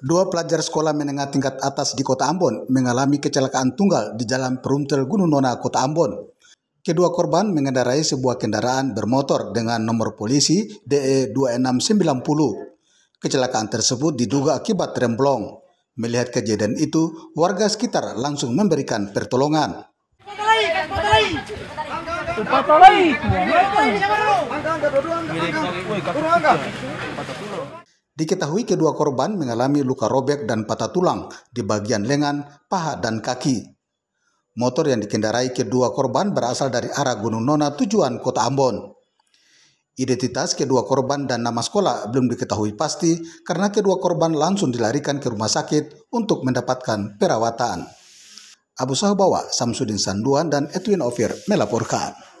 Dua pelajar sekolah menengah tingkat atas di Kota Ambon mengalami kecelakaan tunggal di Jalan Perumtel Gunung Nona, Kota Ambon. Kedua korban mengendarai sebuah kendaraan bermotor dengan nomor polisi DE 2690. Kecelakaan tersebut diduga akibat remblong. Melihat kejadian itu, warga sekitar langsung memberikan pertolongan. Diketahui kedua korban mengalami luka robek dan patah tulang di bagian lengan, paha, dan kaki. Motor yang dikendarai kedua korban berasal dari arah Gunung Nona tujuan kota Ambon. Identitas kedua korban dan nama sekolah belum diketahui pasti karena kedua korban langsung dilarikan ke rumah sakit untuk mendapatkan perawatan. Abu Sahbawa, Samsudin Sanduan, dan Edwin Ovir melaporkan.